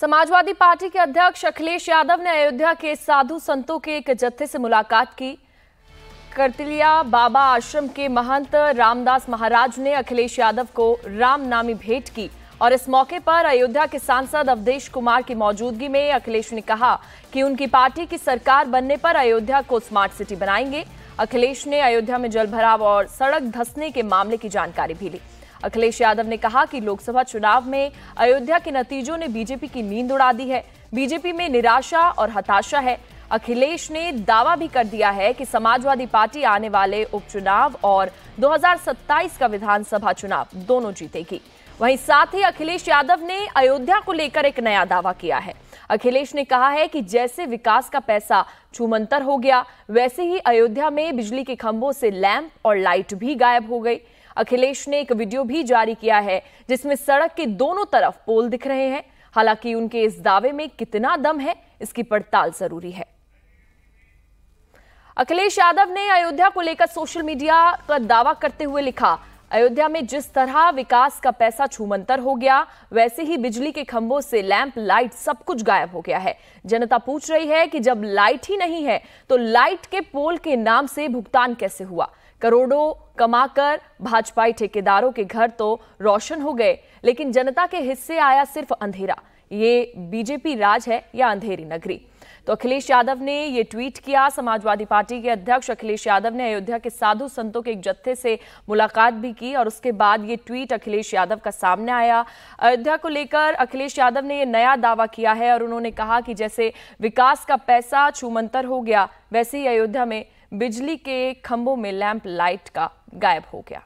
Samajwadi party के अध्यक्ष अखिलेश यादव ने अयोध्या के साधु संतों के एक जत्थे से मुलाकात की करतिलिया बाबा आश्रम के महंत रामदास महाराज ने अखिलेश यादव को रामनामी भेंट की और इस मौके पर अयोध्या के सांसद अवधेश कुमार की मौजूदगी में अखिलेश ने कहा कि उनकी पार्टी की सरकार बनने पर अयोध्या को स्मार्ट सिटी बनाएंगे अखिलेश ने अयोध्या में जलभराव और सड़क धसने के मामले की जानकारी भी ली अखिलेश यादव ने कहा कि लोकसभा चुनाव में अयोध्या के नतीजों ने बीजेपी की नींद उड़ा दी है बीजेपी में निराशा और हताशा है अखिलेश ने दावा भी कर दिया है कि समाजवादी पार्टी आने वाले उपचुनाव और 2027 का विधानसभा चुनाव दोनों जीतेगी वहीं साथ ही अखिलेश यादव ने अयोध्या को लेकर एक नया दावा किया है अखिलेश ने कहा है कि जैसे विकास का पैसा छुमंतर हो गया वैसे ही अयोध्या में बिजली के खंभों से लैंप और लाइट भी गायब हो गई अखिलेश ने एक वीडियो भी जारी किया है जिसमें सड़क के दोनों तरफ पोल दिख रहे हैं हालांकि उनके इस दावे में कितना दम है इसकी पड़ताल जरूरी है अखिलेश यादव ने अयोध्या को लेकर सोशल मीडिया का दावा करते हुए लिखा अयोध्या में जिस तरह विकास का पैसा छूमंतर हो गया वैसे ही बिजली के खंभों से लैंप लाइट सब कुछ गायब हो गया है जनता पूछ रही है कि जब लाइट ही नहीं है तो लाइट के पोल के नाम से भुगतान कैसे हुआ करोड़ों कमाकर भाजपाई ठेकेदारों के घर तो रोशन हो गए लेकिन जनता के हिस्से आया सिर्फ अंधेरा ये बीजेपी राज है या अंधेरी नगरी तो अखिलेश यादव ने ये ट्वीट किया समाजवादी पार्टी के अध्यक्ष अखिलेश यादव ने अयोध्या के साधु संतों के एक जत्थे से मुलाकात भी की और उसके बाद ये ट्वीट अखिलेश यादव का सामने आया अयोध्या को लेकर अखिलेश यादव ने यह नया दावा किया है और उन्होंने कहा कि जैसे विकास का पैसा छूमंतर हो गया वैसे ही अयोध्या में बिजली के खंभों में लैंप लाइट का गायब हो गया